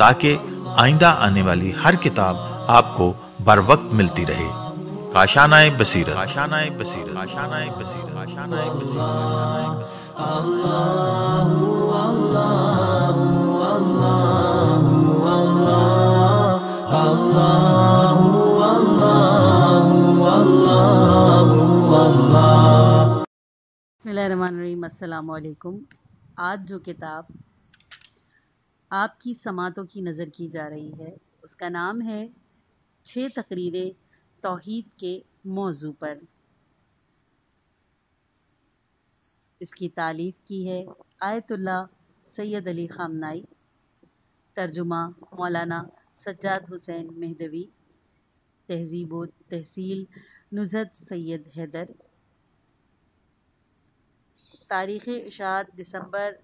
ताकि आइंदा आने वाली हर किताब आपको बर वक्त मिलती रहे काशानाए बसीरत काशानाए बसीरत काशानाए बसीरत काशानाए बसीरत अल्लाह आज जो किताब आपकी समातों की नज़र की जा रही है उसका नाम है छः तकरीरें तोहद के मौजू पर इसकी तालीफ की है आयतुल्ला सैयद अली खामनाई तर्जुमा मौलाना सज्जाद हुसैन मेहदवी तहजीब व तहसील नुजत सैयद हैदर तारीख़ इशात दिसंबर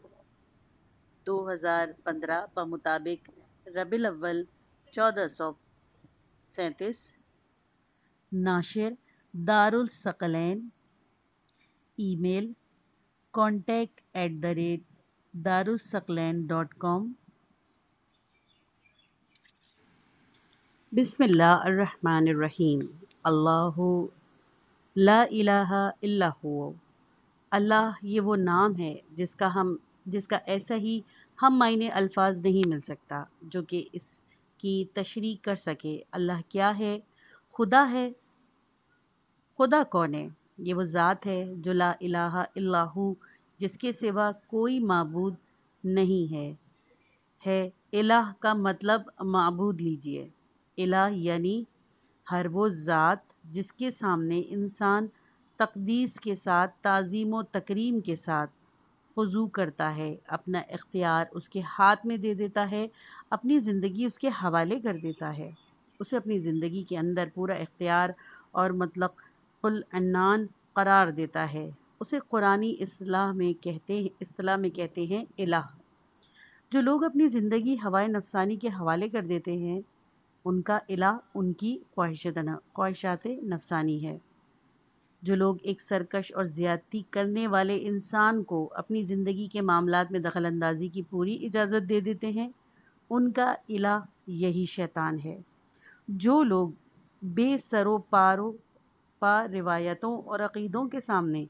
2015 बमुताबिक रबी अव्वल चौदह सौ सैंतीस नाशिर Darul Saqlain email contact at the rate Darulsaqlain dot com बिसमीम अल्लाह ला इलाहा अल्लाह ये वो नाम है जिसका हम जिसका ऐसा ही हम मायने अल्फाज नहीं मिल सकता जो कि इसकी तशरी कर सके अल्लाह क्या है खुदा है खुदा कौन है ये वो ज़ात है जो ला इलाहा इल्लाहु जिसके सिवा कोई मबूद नहीं है है इलाह का मतलब मबूद लीजिए इलाह यानी हर वो ज़ात जिसके सामने इंसान तकदीस के साथ तज़ीम व तकरीम के साथ खजू करता है अपना इख्तियार उसके हाथ में दे देता है अपनी ज़िंदगी उसके हवाले कर देता है उसे अपनी ज़िंदगी के अंदर पूरा इख्तियार और मतलब कुलान करार देता है उसे कुरानी असलाह में कहते हैं असलाह में कहते हैं इलाह जो लोग अपनी ज़िंदगी हवाए नफसानी के हवाले कर देते हैं उनका इला उनकी ख्वाहिश ख्वाहिशात नफसानी है जो लोग एक सरकश और ज़्यादती करने वाले इंसान को अपनी ज़िंदगी के मामला में दखल अंदाजी की पूरी इजाज़त दे देते हैं उनका इला यही शैतान है जो लोग बेसरो पारो पा रिवायतों और अकीदों के सामने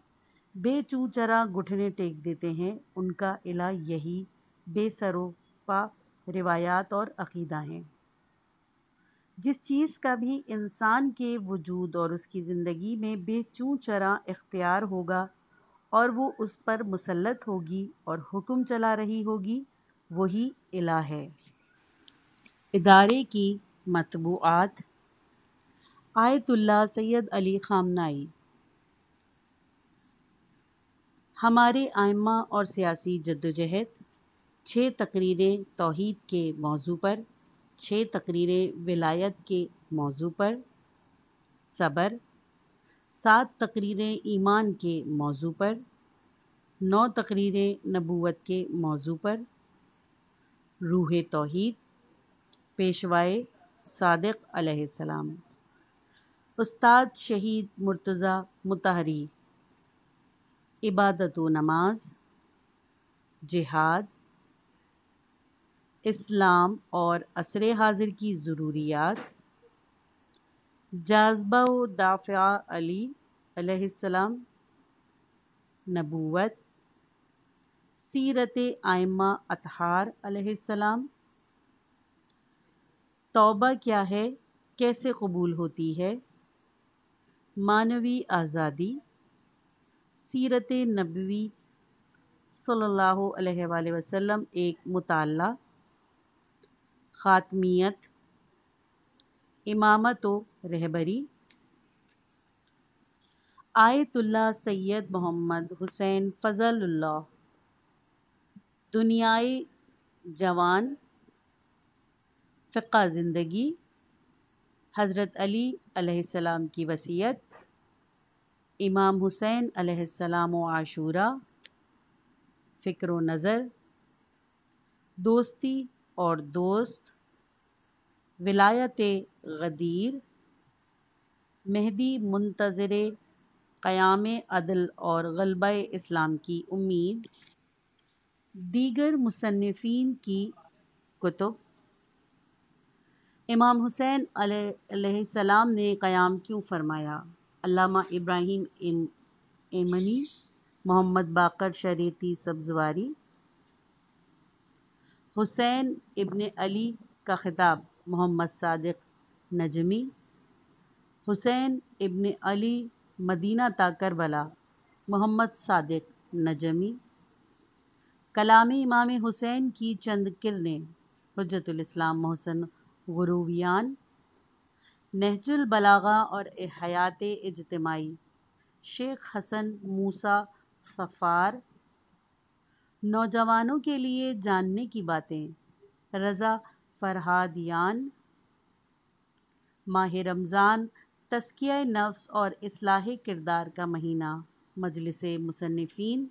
बेचू चरा घुटने टेक देते हैं उनका इला यही बेसरो पा रिवायात और अकीदा हैं जिस चीज़ का भी इंसान के वजूद और उसकी ज़िंदगी में बेचू चरा इख्तियार होगा और वो उस पर मुसलत होगी और हुक्म चला रही होगी वही इला है इदारे की मतबूआत आयतुल्ला सैयद अली खामनाई हमारे आयमा और सियासी जद्दोजहद छः तकरीरें तोहद के मौजू पर छः तकरीरें विलायत के मौजू पर सबर सात तकरीरें ईमान के मौजू पर नौ तकरीरें नबूत के मौजू पर रूह तोहद पेशवाए सादक सलाम उस्ताद शहीद मुर्तज़ा मुतहरी इबादत व नमाज जिहाद इस्लाम और असर हाजिर की ज़रूरियात जाजबा दाफिया अली सलाम नबूवत सीरत आयमा अतहार अलैहिस्सलाम तौबा क्या है कैसे कबूल होती है मानवी आज़ादी सीरत नबवी सल्लल्लाहु अलैहि वसल्लम एक मुताला ख़ात्मियत इमामत रहबरी Ayatollah Syed Mohammad Hussain Fadlallah दुनियाई जवान फ़िका ज़िंदगी हज़रत अली सलाम की वसीयत इमाम हुसैन अलैहिस्सलाम व आशूरा फ़िक्र नज़र दोस्ती और दोस्त विलायत गदीर मेहदी मुंतज़र क़याम अदल और गलब इस्लाम की उम्मीद दीगर मुसनफिन की कुतुब इमाम हुसैन सलाम ने क़याम क्यों फ़रमाया अलामा इब्राहिम एमनी मोहम्मद बाकर शरीती सब्जवारी हुसैन इब्ने अली का ख़िताब Mohammad Sadiq Najmi Hussain ibn Ali Medina ताकर बला मोहम्मद सादिक नजमी कलामी इमाम हुसैन की चंद किरने हजरतुल्स्लाम मोहसन गुरुवियान नहजुल बलागा और हयात इजतमाही शेख हसन मूसा सफ़ार नौजवानों के लिए जानने की बातें रज़ा फरहादयान माह रमज़ान तस्किया नफ्स और असलाह किरदार का महीना मजलिस मुसनफिन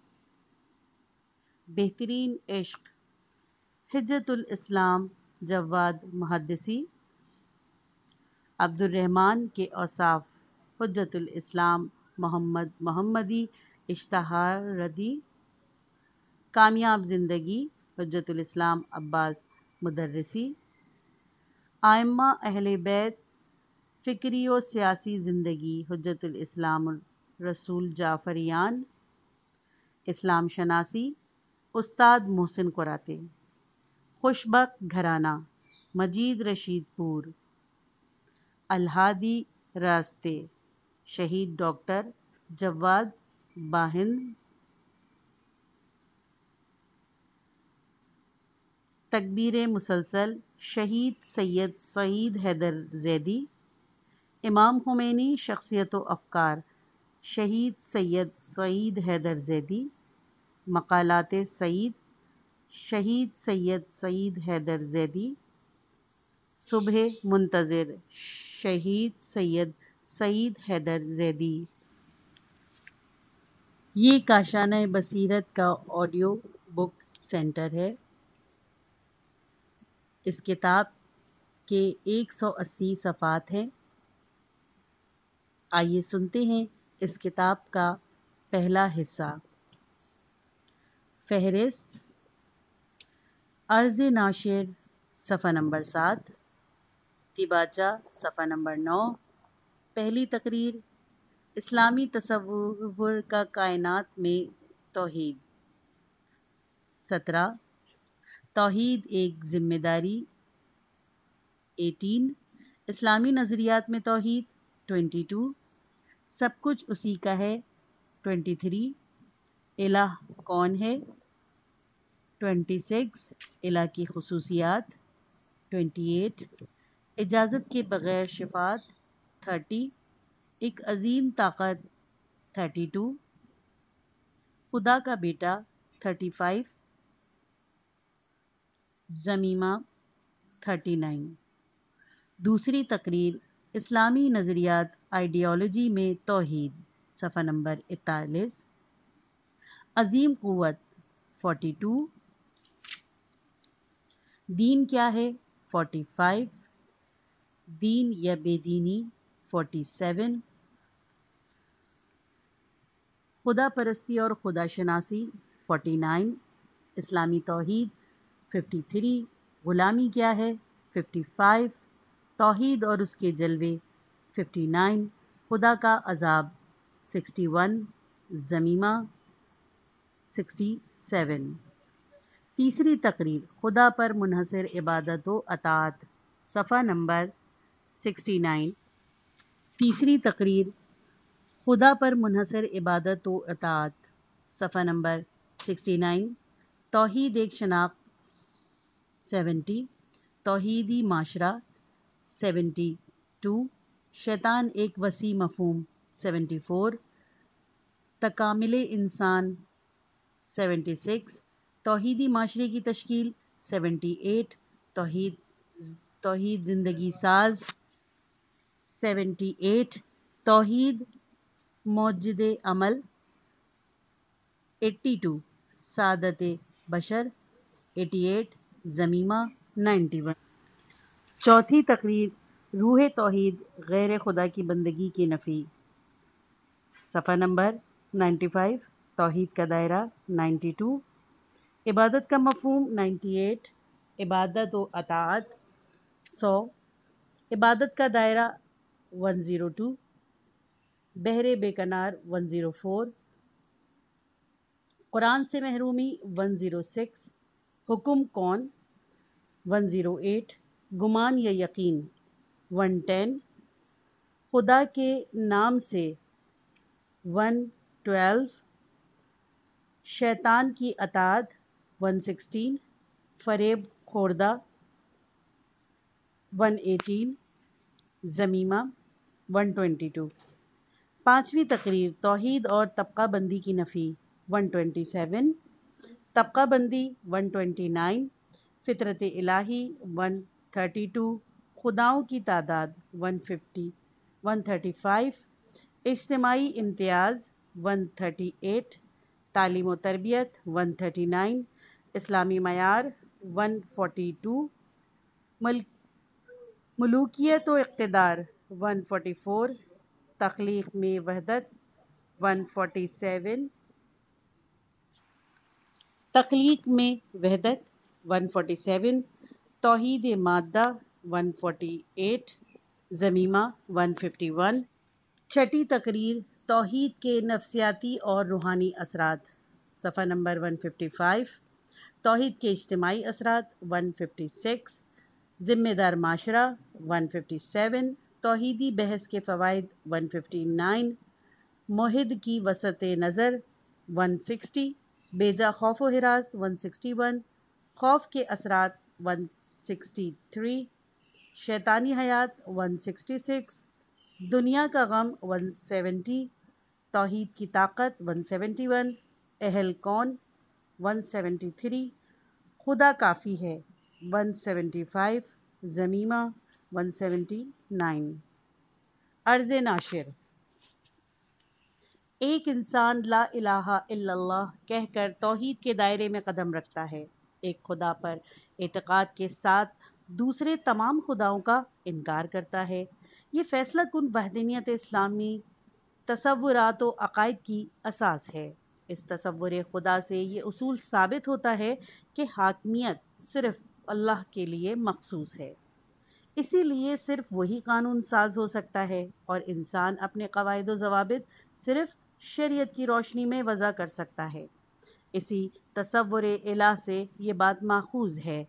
बेहतरीन इश्क इस्लाम जवाद मुहदसी अब्दुलरहमान के औसाफ इस्लाम मोहम्मद मोहम्मदी इश्तहार रदी कामयाब ज़िंदगी इस्लाम अब्बास मदरसी आयमा अहल बैत फ़िक्री व सियासी ज़िंदगी इस्लाम रसूल जाफ़रियान इस्लाम शनासी उस्ताद मोहसिन कुराते खुशबक घराना मजीद रशीदपुर अलहादी रास्ते शहीद डॉक्टर जवाद बाहिंद तकबीर मुसलसल शहीद सैयद सईद हैदर जैदी इमाम हुमैनी शख्सियत अफकार शहीद सैयद सईद हैदर जैदी मकालात सईद शहीद सैयद सईद हैदर जैदी सुबह मुंतज़र शहीद सैयद सईद हैदर जैदी ये काशाना बसीरत का ऑडियो बुक सेंटर है इस किताब के 180 सफ़ात हैं आइए सुनते हैं इस किताब का पहला हिस्सा फहरिस्त अर्ज नाशिर सफ़ा नंबर सात तिबाचा सफ़ा नंबर नौ पहली तकरीर इस्लामी तस्वुर का कायनात में तोहद सत्रह तोहद एक ज़िम्मेदारी 18 इस्लामी नज़रियात में तोहद 22 सब कुछ उसी का है 23 इलाह कौन है 26 इला की खसूसियात ट्वेंटी एट इजाज़त के बग़ैर शिफात थर्टी एक अजीम ताकत थर्टी टू खुदा का बेटा थर्टी फ़ाइव जमीमा 39 दूसरी तकरीर इस्लामी नज़रियात आइडियोलॉजी में तोहद सफ़ा नंबर इकतालीस अजीम क़वत 42 दीन क्या है 45 दीन या बेदीनी 47 खुदा परस्ती और खुदा शनासी 49 इस्लामी तोहद फिफ्टी थ्री ग़ुलामी क्या है फिफ्टी फाइव तोहद और उसके जलवे फिफ्टी नाइन खुदा का अजाब सिक्सटी वन ज़मीमा सिक्सटी सेवन तीसरी तकरीर खुदा पर मुनहसर इबादत व अतात सफ़ा नंबर सिक्सटी नाइन तीसरी तकरीर खुदा पर मुनहसर इबादत व अतात सफ़ा नंबर सिक्सटी नाइन तोहद एक शनाख्त सेवेंटी तोहीदी माशरा सेवेंटी टू शैतान एक वसी मफहम सेवेंटी फ़ोर तकामिल इंसान सेवेंटी सिक्स तोहदी माशरे की तश्कील सेवेंटी एट तोहद तोहद ज़िंदगी साज सेवेंटी एट तोहद मौजद अमल एट्टी टू सादत बशर एटी एट जमीमा 91 चौथी तकरीर रूह तोहद गैर खुदा की बंदगी के नफ़ी सफ़ा नंबर 95 तोहद का दायरा 92 इबादत का मफहम 98 इबादत व अतात 100 इबादत का दायरा 102 बहरे बेकनार वन ज़ीरो फोर कुरान से महरूमी 106 हुक्म कौन 108 गुमान या यकीन 110 खुदा के नाम से 112 शैतान की अताद 116 फरेब खोरदा 118 ज़मीमा 122 पांचवी तकरीर तोहद और तबका बंदी की नफ़ी 127 तबका ट्वेंटी 129, फ़ितरत इलाही 132, खुदाओं की तादाद 150, 135, इज्तमाही इम्तियाज़ 138, तालीम व तरबियत 139, इस्लामी मैार 142, मल मलूकियत व इकतदार 144, तख्लीक में वहदत 147, तख्लीक में वहदत 147 तोहद मादा 148 ज़मीमा 151 छठी तकरीर तोहद के नफसियाती और रूहानी असरात सफ़ा नंबर 155 तोहद के इज्तमाही असरात 156 ज़िम्मेदार माशरा 157 तोहदी बहस के फ़वाद 159 मोहद की वसत नज़र 160 बेजा खौफ हरास 161 खौफ के असरात 163 शैतानी हयात 166 दुनिया का गम 170 तोहद की ताकत 171 अहल कौन 173 खुदा काफ़ी है 175 ज़मीमा 179 अर्ज़ नाशिर एक इंसान ला इलाहा इल्लल्लाह कहकर तौहीद के दायरे में कदम रखता है एक खुदा पर एतक़ाद के साथ दूसरे तमाम खुदाओं का इनकार करता है ये फ़ैसला कन वहदनीत इस्लामी तस्वुरात व अकायद की असास है इस तस्वुर खुदा से ये असूल साबित होता है कि हाकमियत सिर्फ़ अल्लाह के लिए मखसूस है इसीलिए सिर्फ वही कानून साज हो सकता है और इंसान अपने कवायद जवाबित सिर्फ शरीयत की रोशनी में वज़ा कर सकता है इसी तस्वुर अला से ये बात माखूज है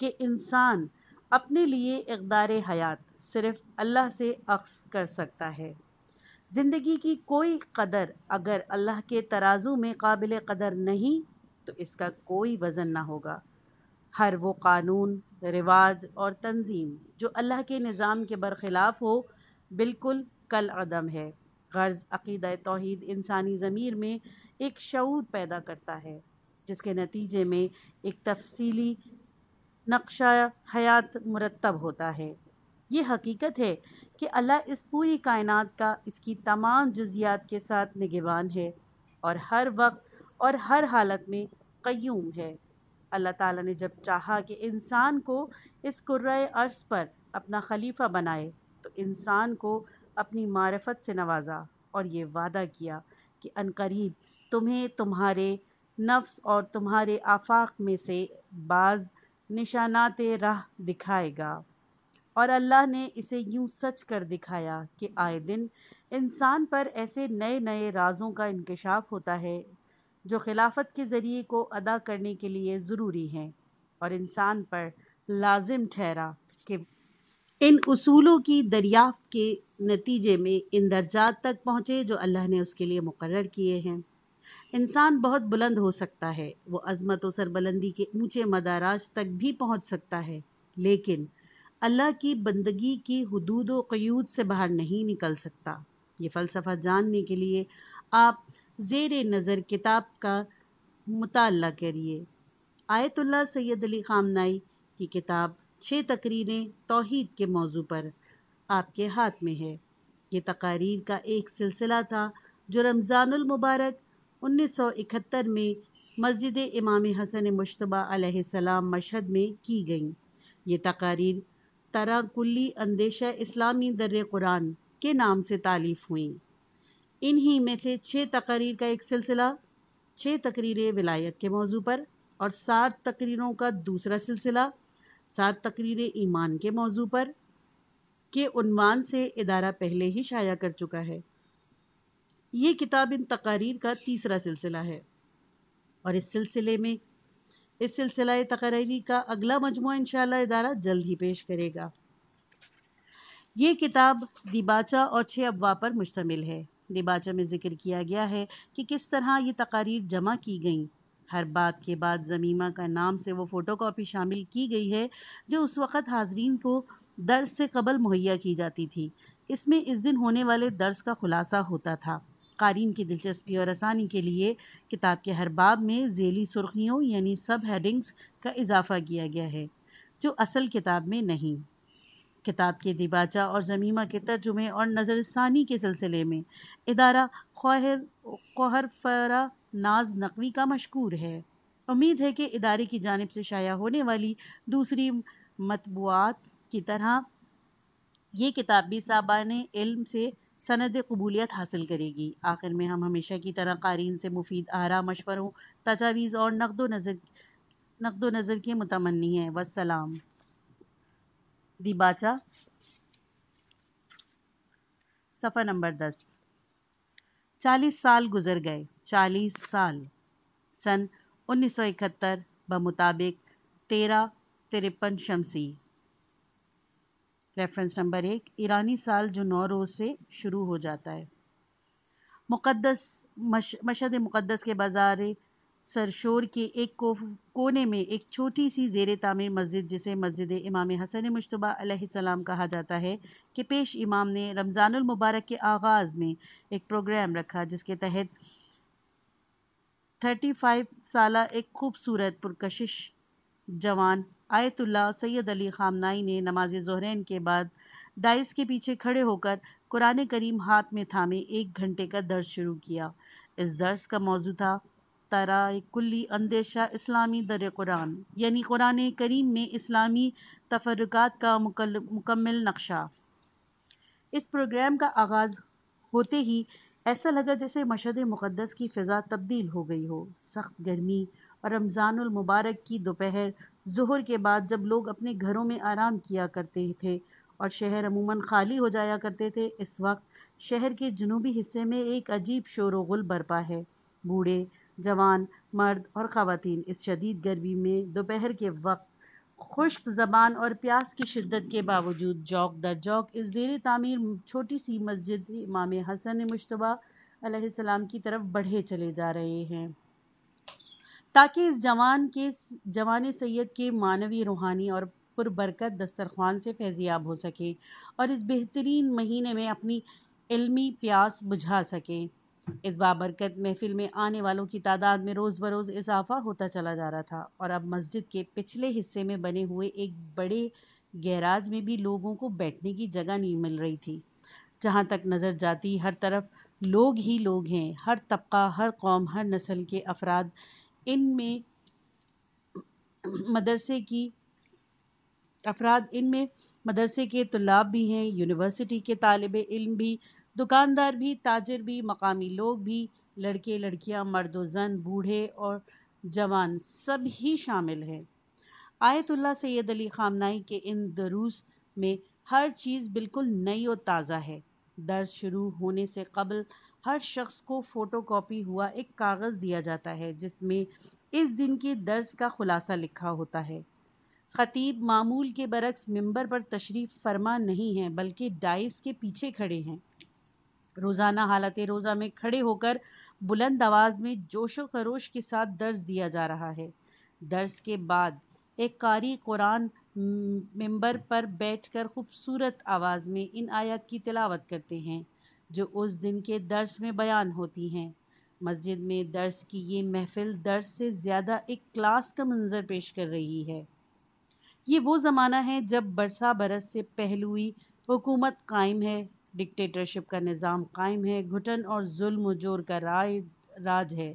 कि इंसान अपने लिए इकदार हयात सिर्फ अल्लाह से अक्स कर सकता है ज़िंदगी की कोई कदर अगर अल्लाह के तराजू में काबिल कदर नहीं तो इसका कोई वज़न ना होगा हर वो कानून रिवाज और तंजीम जो अल्लाह के निज़ाम के बरखिलाफ़ हो बिल्कुल कल अदम है गर्ज़ अक़ीद तोहद इंसानी ज़मीर में एक शूर पैदा करता है जिसके नतीजे में एक तफसीली नक्शा हयात मुरतब होता है ये हकीकत है कि अल्लाह इस पूरी कायनात का इसकी तमाम जुजियात के साथ निगेबान है और हर वक्त और हर हालत में क्यूम है अल्लाह ताला ने जब चाहा कि इंसान को इस कुर्र अर्स पर अपना खलीफा बनाए तो इंसान को अपनी मारफत से नवाजा और ये वादा किया कि अनकरीब तुम्हें तुम्हारे नफ्स और तुम्हारे आफाक में से बाज़ निशानात राह दिखाएगा और अल्लाह ने इसे यूं सच कर दिखाया कि आए दिन इंसान पर ऐसे नए नए राजों का इंकशाफ होता है जो खिलाफत के ज़रिए को अदा करने के लिए ज़रूरी हैं और इंसान पर लाजिम ठहरा कि इन उसूलों की दरियाफ्त के नतीजे में इन दर्जात तक पहुँचे जो अल्लाह ने उसके लिए मुकर किए हैं इंसान बहुत बुलंद हो सकता है वो अजमत व सरबलंदी के ऊंचे मदाराज तक भी पहुँच सकता है लेकिन अल्लाह की बंदगी की हदूद व क्यूद से बाहर नहीं निकल सकता ये फ़लसफ़ा जानने के लिए आप जेर नज़र किताब का मुताल करिए आयतुल्ला सैद अली खामनाई की किताब छः तकरीरें तोहद के मौजू पर आपके हाथ में है ये तकारीर का एक सिलसिला था जो रमज़ानमबारक उन्नीस सौ इकहत्तर में मस्जिद इमाम हसन मुशतबा सलाम मशहद में की गई ये तकारीर तराकुल्ली अंदेशा इस्लामी दर कुरान के नाम से तालीफ हुई इन्हीं में से छः तकारीर का एक सिलसिला छः तकरीर विलायत के मौजू पर और सात तकरीरों का दूसरा सिलसिला सात तकरीर ईमान के मौजू पर के उनवान से इदारा पहले ही शाया कर चुका है ये किताब इन तकारीर का तीसरा सिलसिला है और इस सिलसिले में इस सिलसिला तकरीरी का अगला मजमु इन इदारा जल्द ही पेश करेगा ये किताब दिबाचा और छः अबवा पर मुश्तमिल है दिबाचा में जिक्र किया गया है कि किस तरह ये तकारीर जमा की गई हर बात के बाद ज़मीमा का नाम से वो फ़ोटोकॉपी शामिल की गई है जो उस वक़्त हाजरीन को दर्ज से कबल मुहैया की जाती थी इसमें इस दिन होने वाले दर्ज का खुलासा होता था कारीन की दिलचस्पी और आसानी के लिए किताब के हर बाब में झेली सुर्खियों यानी सब हेडिंग्स का इजाफा किया गया है जो असल किताब में नहीं किताब के दिबाचा और ज़मीमा के तर्जुमे और नज़रसानी के सिलसिले में इदारा खौहर कोहर फरा नाज नकवी का मशहूर है उम्मीद है कि इदारे की जानब से शाया होने वाली दूसरी मतबूआत की तरह ये किताब भी साबान इल्म से सनद कबूलियत हासिल करेगी आखिर में हम हमेशा की तरह कारीन से मुफीद आरा मशवरों तजावीज़ और नकद नज़र नकद नज़र के मुतमनी हैं वसलाम दिबाचा सफ़ा नंबर दस चालीस साल गुजर गए चालीस साल सन 1971 बमुताबिक तेरह तिरपन शमसी रेफरेंस नंबर एक ईरानी साल जो नौ रोज़ से शुरू हो जाता है मुकदस मश, मशद मुकदस के बाजार सरशोर के एक को, कोने में एक छोटी सी जेर तामीर मस्जिद जिसे मस्जिद इमाम हसन मुशतबा अलैहिस्सलाम कहा जाता है कि पेश इमाम ने रमज़ानुल मुबारक के आगाज़ में एक प्रोग्राम रखा जिसके तहत थर्टी फाइव साल एक खूबसूरत पुरकशिश जवान आयतुल्ला सैयद अली खामनाई ने नमाज जहरैन के बाद डाइस के पीछे खड़े होकर कुरान करीम हाथ में थामे एक घंटे का दर्ज शुरू किया इस दर्ज का मौजू था तरा कुल्ली अंदेशा इस्लामी दर कुरान यानी कुरान करीम में इस्लामी तफरक़ात का मुकम्मल नक्शा इस प्रोग्राम का आगाज़ होते ही ऐसा लगा जैसे मशद मुक़दस की फ़िज़ा तब्दील हो गई हो सख्त गर्मी और रमजानमबारक मुबारक की दोपहर जहर के बाद जब लोग अपने घरों में आराम किया करते थे और शहर अमूमन खाली हो जाया करते थे इस वक्त शहर के जनूबी हिस्से में एक अजीब शोर शोरगुल बरपा है बूढ़े जवान मर्द और ख़वान इस शदीद गर्मी में दोपहर के वक्त खुश्क जबान और प्यास की शिद्दत के बावजूद जौक दर जौक इस जेर तामीर छोटी सी मस्जिद इमाम हसन मुशतबा सलाम की तरफ बढ़े चले जा रहे हैं ताकि इस जवान के जवान सैयद के मानवी रूहानी और पुरबरकत दस्तरखान से फैजियाब हो सके और इस बेहतरीन महीने में अपनी इल्मी प्यास बुझा सकें इस बाबरकत महफिल में आने वालों की तादाद में रोज़ बरोज़ इजाफा होता चला जा रहा था और अब मस्जिद के पिछले हिस्से में बने हुए एक बड़े गैराज में भी लोगों को बैठने की जगह नहीं मिल रही थी जहाँ तक नज़र जाती हर तरफ लोग ही लोग हैं हर तबका हर कौम हर नस्ल के अफराद इनमें मदरसे की अफराद इनमें मदरसे के तलाब भी हैं यूनिवर्सिटी के तालब इल्म भी दुकानदार भी ताजर भी मकामी लोग भी लड़के लड़कियां मर्द जन बूढ़े और जवान सब ही शामिल हैं आयतुल्ला सैद अली खामनाई के इन दरूस में हर चीज़ बिल्कुल नई और ताज़ा है दर्ज शुरू होने से कबल हर शख्स को फ़ोटो कापी हुआ एक कागज़ दिया जाता है जिसमें इस दिन के दर्ज का खुलासा लिखा होता है खतीब मामूल के बरक्स मेंबर पर तशरीफ़ फरमा नहीं है बल्कि डाइस के पीछे खड़े हैं रोज़ाना हालत रोज़ा में खड़े होकर बुलंद आवाज़ में जोशो खरोश के साथ दर्ज दिया जा रहा है दर्ज के बाद एक कारी कुरान मेंबर पर बैठकर खूबसूरत आवाज़ में इन आयत की तिलावत करते हैं जो उस दिन के दर्स में बयान होती हैं मस्जिद में दर्स की ये महफिल दर्स से ज़्यादा एक क्लास का मंजर पेश कर रही है ये वो ज़माना है जब बरसा बरस से पहलुई हुकूमत कायम है डिक्टेटरशिप का निज़ाम कायम है घुटन और जुल्म जोर का राय राज है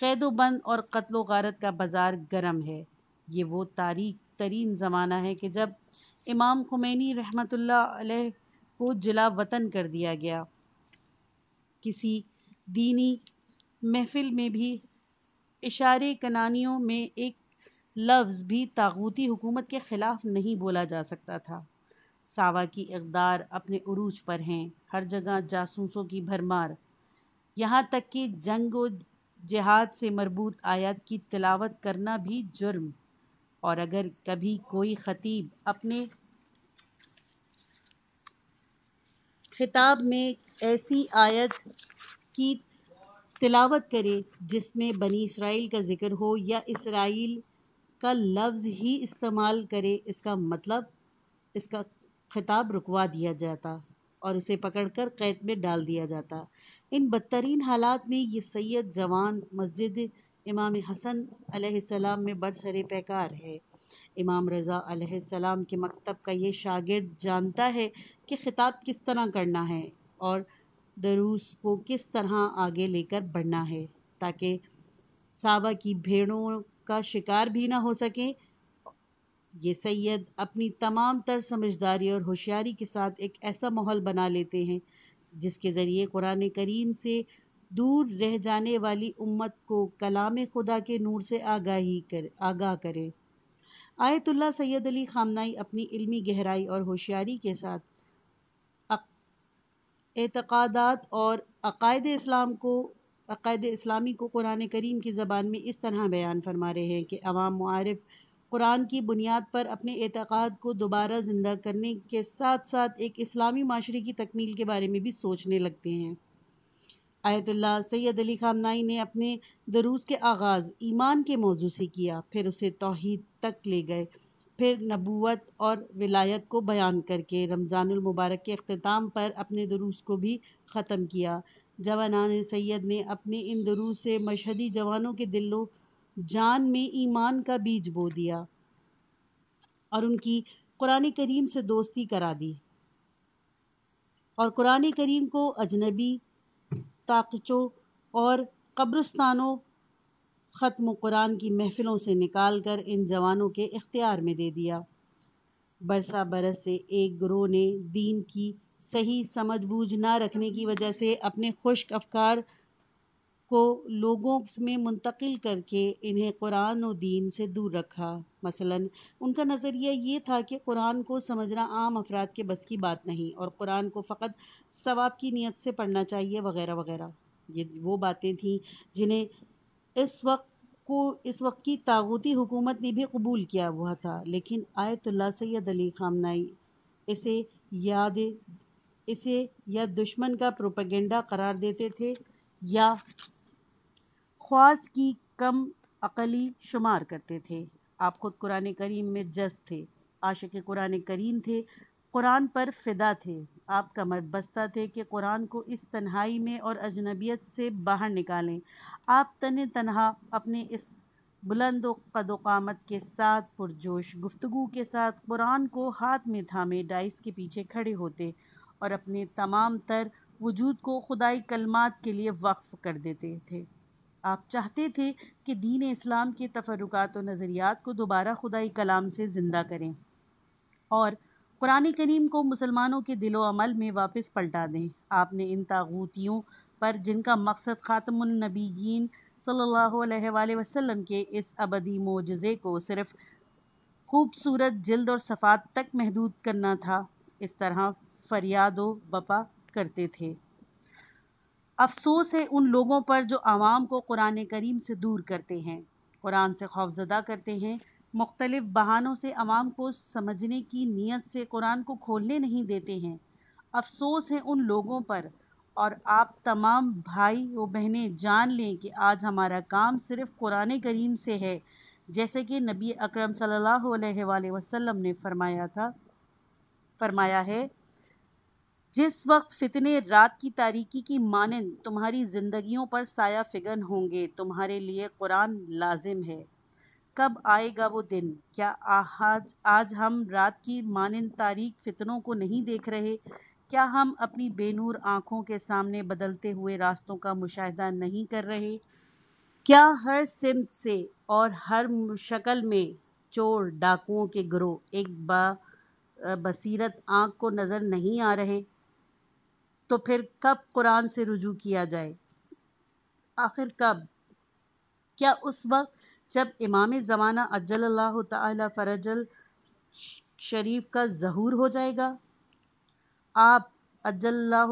कैदोबंद और कत्लो गारत का बाज़ार गर्म है ये वो तारीख तरीन ज़माना है कि जब इमाम खुमैनी रहमत को जिला वतन कर दिया गया किसी दीनी महफिल में भी इशारे कनानियों में एक लफ्ज़ भी तागूती हुकूमत के ख़िलाफ़ नहीं बोला जा सकता था सावा की इकदार अपने उरूज पर हैं हर जगह जासूसों की भरमार यहाँ तक कि जंग व जिहाद से मरबूत आयत की तिलावत करना भी जुर्म और अगर कभी कोई खतीब अपने खिताब में ऐसी आयत की तिलावत करे जिसमें बनी इसराइल का जिक्र हो या इसराइल का लफ्ज़ ही इस्तेमाल करे इसका मतलब इसका खिताब रुकवा दिया जाता और उसे पकड़कर कैद में डाल दिया जाता इन बदतरीन हालात में ये सैयद जवान मस्जिद इमाम हसन अलैहिस्सलाम में बरसरे पैकार है इमाम रज़ा अलैहिस्सलाम के मकतब का ये शागिर्द जानता है कि ख़िताब किस तरह करना है और दरूस को किस तरह आगे लेकर बढ़ना है ताकि सावा की भेड़ों का शिकार भी ना हो सके ये सैयद अपनी तमाम तर समझदारी और होशियारी के साथ एक ऐसा माहौल बना लेते हैं जिसके ज़रिए कुरान करीम से दूर रह जाने वाली उम्मत को कलाम खुदा के नूर से आगाही कर आगाह करें आयतुल्ला सैयद अली खामनाई अपनी इल्मी गहराई और होशियारी के साथ एतक़ादात और अकायद इस्लाम को अकायद इस्लामी को कुरान करीम की ज़बान में इस तरह बयान फरमा रहे हैं कि अवाम मारफ़ कुरान की बुनियाद पर अपने एतक़ाद को दोबारा ज़िंदा करने के साथ साथ एक इस्लामी माशरे की तकमील के बारे में भी सोचने लगते हैं आयतुल्ला सैयद अली खामनाई ने अपने दरूस के आगाज़ ईमान के मौजू से किया फिर उसे तोहद तक ले गए फिर नबूत और विलायत को बयान करके रमज़ानमबारक के अख्ताम पर अपने दरूस को भी ख़त्म किया जवानान सैयद ने अपने इन दरूस से मशहदी जवानों के दिलों जान में ईमान का बीज बो दिया और उनकी कुरान करीम से दोस्ती करा दी और कुरान करीम को अजनबी ताकचों और कब्रस्तानों ख़त्म कुरान की महफ़िलों से निकाल कर इन जवानों के इख्तियार में दे दिया बरसा बरस से एक ग्रोह ने दीन की सही समझ बूझ ना रखने की वजह से अपने खुश्क अफकार को लोगों में मुंतकिल करके इन्हें कुरान और दीन से दूर रखा मसलन उनका नज़रिया ये था कि कुरान को समझना आम अफराद के बस की बात नहीं और कुरान को फ़कत सवाब की नीयत से पढ़ना चाहिए वगैरह वगैरह ये वो बातें थीं जिन्हें इस वक्त को इस वक्त की तागुती हुकूमत ने भी कबूल किया हुआ था लेकिन आयतुल्ला सैद अली खामनाई इसे याद इसे या दुश्मन का प्रोपेगेंडा करार देते थे या ख्वास की कम अकली शुमार करते थे आप ख़ुद कुरान करीम में जज थे आशिक कुरान करीम थे कुरान पर फ़िदा थे आप कमर बस्ता थे कि कुरान को इस तन्हाई में और अजनबियत से बाहर निकालें आप तन तनहा अपने इस बुलंद कदोकामत के साथ पुरजोश गुफ्तु के साथ कुरान को हाथ में थामे डाइस के पीछे खड़े होते और अपने तमाम तर वजूद को खुदाई कलमात के लिए वक्फ़ कर देते थे आप चाहते थे कि दीन इस्लाम के तफरुकात और नज़रियात को दोबारा खुदाई कलाम से ज़िंदा करें और कुरान करीम को मुसलमानों के दिलो अमल में वापस पलटा दें आपने इन तागूतियों पर जिनका मकसद ख़ातमनबीन सल्लल्लाहु अलैहि वसल्लम के इस अबदी मोजे को सिर्फ़ खूबसूरत जल्द और सफ़ात तक महदूद करना था इस तरह फरियाद बपा करते थे अफसोस है उन लोगों पर जो आवाम को कुरान करीम से दूर करते हैं कुरान से खौफजदा करते हैं मुख्तलिफ बहानों से आवाम को समझने की नीयत से कुरान को खोलने नहीं देते हैं अफसोस है उन लोगों पर और आप तमाम भाई व बहनें जान लें कि आज हमारा काम सिर्फ कुरान करीम से है जैसे कि नबी अकरम सल्लल्लाहु अलैहि वसल्लम ने फरमाया था फरमाया है जिस वक्त फितने रात की तारीकी की मानंद तुम्हारी जिंदगियों पर साया फिगन होंगे तुम्हारे लिए कुरान लाजिम है कब आएगा वो दिन क्या आज आज हम रात की मानंद तारीख फितनों को नहीं देख रहे क्या हम अपनी बेनूर आँखों के सामने बदलते हुए रास्तों का मुशाहिदा नहीं कर रहे क्या हर सिमत से और हर शक्ल में चोर डाकुओं के ग्रोह एक बा बसीरत आँख को नज़र नहीं आ रहे तो फिर कब कुरान से रुजू किया जाए आखिर कब क्या उस वक्त जब इमाम ज़माना अजल तरजल शरीफ का जहूर हो जाएगा आप अजल्ला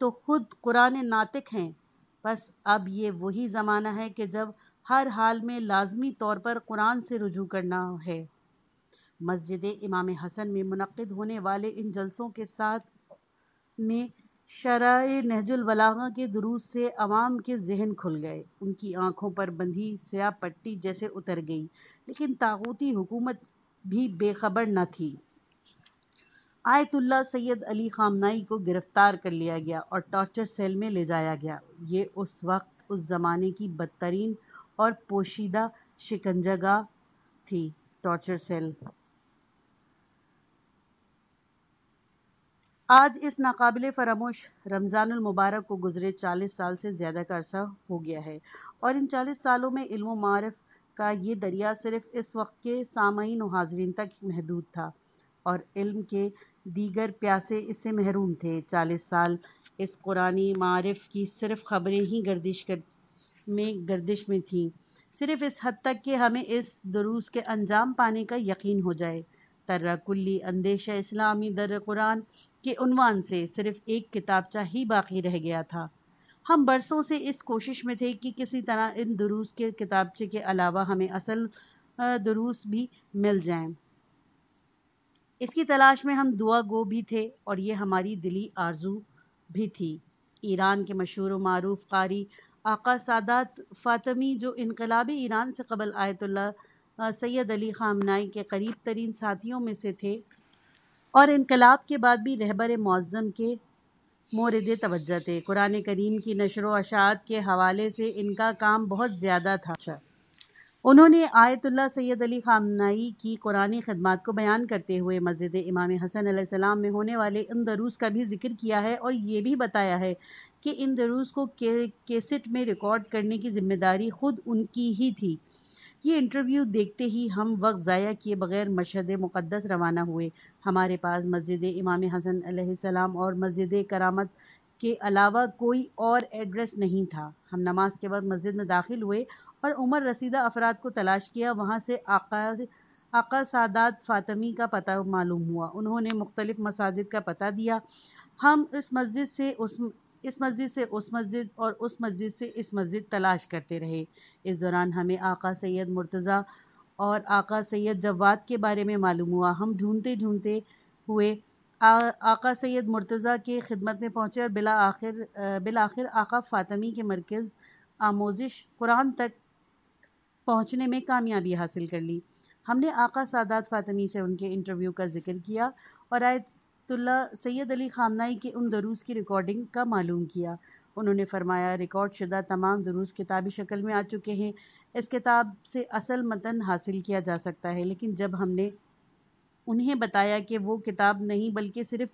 तो खुद कुरान नातिक हैं बस अब ये वही ज़माना है कि जब हर हाल में लाजमी तौर पर कुरान से रुजू करना है मस्जिद इमाम हसन में मनद होने वाले इन जलसों के साथ में शराय नहजुल बलागा के दुरूद से अवाम के जहन खुल गए उनकी आंखों पर बंधी स्याह पट्टी जैसे उतर गई लेकिन तागूती हुकूमत भी बेखबर न थी आयतुल्ला सैयद अली खामनाई को गिरफ्तार कर लिया गया और टॉर्चर सेल में ले जाया गया ये उस वक्त उस ज़माने की बदतरीन और पोशीदा शिकंजगा थी टॉर्चर सेल आज इस नाकबिल फरामोश रमज़ान मुबारक को गुजरे 40 साल से ज़्यादा का अरसा हो गया है और इन 40 सालों में इल्म मारफ का ये दरिया सिर्फ इस वक्त के सामीन हाजरीन तक महदूद था और इल्म के दीगर प्यासे इससे महरूम थे 40 साल इस कुरानी मारफ की सिर्फ खबरें ही गर्दिश कर में गर्दिश में थीं सिर्फ इस हद तक कि हमें इस दरूस के अंजाम पाने का यकीन हो जाए तर्रकुल्ली अंदेश इस्लामी दर कुरान के उनवान से सिर्फ एक किताबचा ही बाकी रह गया था हम बरसों से इस कोशिश में थे कि किसी तरह इन दुरूस के किताबचे के अलावा हमें असल दुरूस भी मिल जाएं। इसकी तलाश में हम दुआ गो भी थे और ये हमारी दिली आरजू भी थी ईरान के मशहूर मरूफ कारी आका सादात फातमी जो इनकलाबी ईरान से कबल आयतुल्ला सैयद अली खामनाई के करीब तरीन साथियों में से थे और इनकलाब के बाद भी रहबर मौज़म के मोरद तवज्जह थे कुरान करीम की नशर अशात के हवाले से इनका काम बहुत ज़्यादा था अच्छा। उन्होंने आयतुल्ला सैयद अली खामनाई की कुरानी खदमात को बयान करते हुए मस्जिद इमाम हसन सलाम में होने वाले इन दरूस का भी जिक्र किया है और ये भी बताया है कि इन दरूस को के, केसेट में रिकॉर्ड करने की जिम्मेदारी खुद उनकी ही थी ये इंटरव्यू देखते ही हम वक्त ज़ाया किए बगैर मशहद मुक़दस रवाना हुए हमारे पास मस्जिद इमाम हसन सलाम और मस्जिद करामत के अलावा कोई और एड्रेस नहीं था हम नमाज के बाद मस्जिद में दाखिल हुए और उमर रसीदा अफराद को तलाश किया वहाँ से आका आका सादात फातमी का पता मालूम हुआ उन्होंने मुख्तलिफ़ मसाजिद का पता दिया हम इस मस्जिद से उस इस मस्जिद से उस मस्जिद और उस मस्जिद से इस मस्जिद तलाश करते रहे इस दौरान हमें आका सैयद मुर्तज़ा और आका सैयद जवाद के बारे में मालूम हुआ हम ढूंढते ढूंढते हुए आ, आका सैयद मुर्तज़ा की खिदमत में पहुँचे और बिला आखिर बिल आखिर आका फ़ातमी के मरकज़ आमोजिश कुरान तक पहुँचने में कामयाबी हासिल कर ली हमने आका सादात फ़ातमी से उनके इंटरव्यू का जिक्र किया और आयत वक्तुल्ला सैयद अली खामनाई के उन दरूस की रिकॉर्डिंग का मालूम किया उन्होंने फरमाया रिकॉर्ड शुदा तमाम दरूस किताबी शक्ल में आ चुके हैं इस किताब से असल मतन हासिल किया जा सकता है लेकिन जब हमने उन्हें बताया कि वो किताब नहीं बल्कि सिर्फ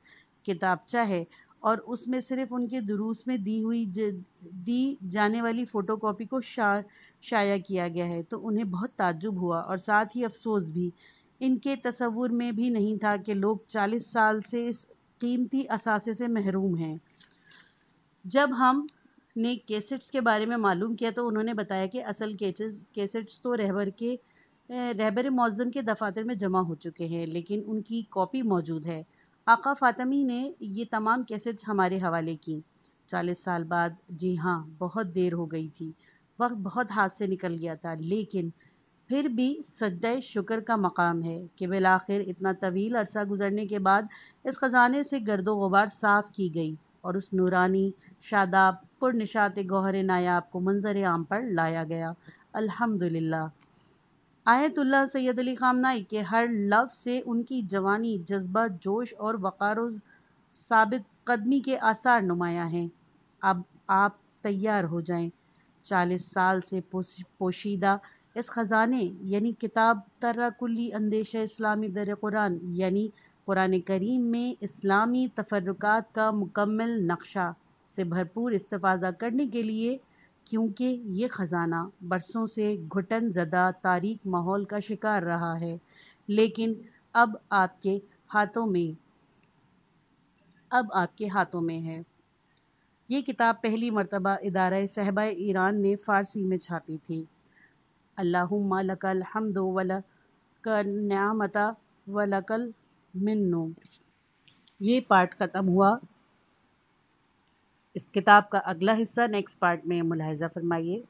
किताबचा है और उसमें सिर्फ उनके दुरूस में दी हुई ज, दी जाने वाली फ़ोटोकॉपी को शा शाया किया गया है तो उन्हें बहुत ताज्जुब हुआ और साथ ही अफसोस भी इनके तस्वुर में भी नहीं था कि लोग 40 साल से इस कीमती असासे से महरूम हैं जब हम ने कैसेट्स के बारे में मालूम किया तो उन्होंने बताया कि असल केचेस कैसेट्स तो रहबर के रहबर मौजन के दफातर में जमा हो चुके हैं लेकिन उनकी कॉपी मौजूद है आका फ़ातमी ने ये तमाम कैसेट्स हमारे हवाले की चालीस साल बाद जी हाँ बहुत देर हो गई थी वक्त बहुत हाथ से निकल गया था लेकिन फिर भी सदै शुक्र का मकाम है कि बिल आखिर इतना तवील अरसा गुजरने के बाद इस ख़जाने से गर्दो गुबार साफ की गई और उस नूरानी शादाब पुरनिशात गहर नायाब को मंजर आम पर लाया गया अल्हम्दुलिल्लाह आयतुल्ला सैयद अली खामनाई के हर लफ्ज़ से उनकी जवानी जज्बा जोश और वक़ार साबित कदमी के आसार नुमाया हैं अब आप तैयार हो जाएं चालीस साल से पोशीदा इस ख़जाने यानी किताब तर्रकुल्ली अंदेश इस्लामी दर कुरान यानी कुरान करीम में इस्लामी तफरक़ात का मुकम्मल नक्शा से भरपूर इस्तफा करने के लिए क्योंकि ये ख़जाना बरसों से घुटन ज़दा तारिक माहौल का शिकार रहा है लेकिन अब आपके हाथों में अब आपके हाथों में है ये किताब पहली मरतबा इदारा सहबा ईरान ने फ़ारसी में छापी थी अल्लाहुम्मा लकल हमदो वल न्यामता व लकल ये पार्ट ख़त्म हुआ इस किताब का अगला हिस्सा नेक्स्ट पार्ट में मुलाहजा फरमाइए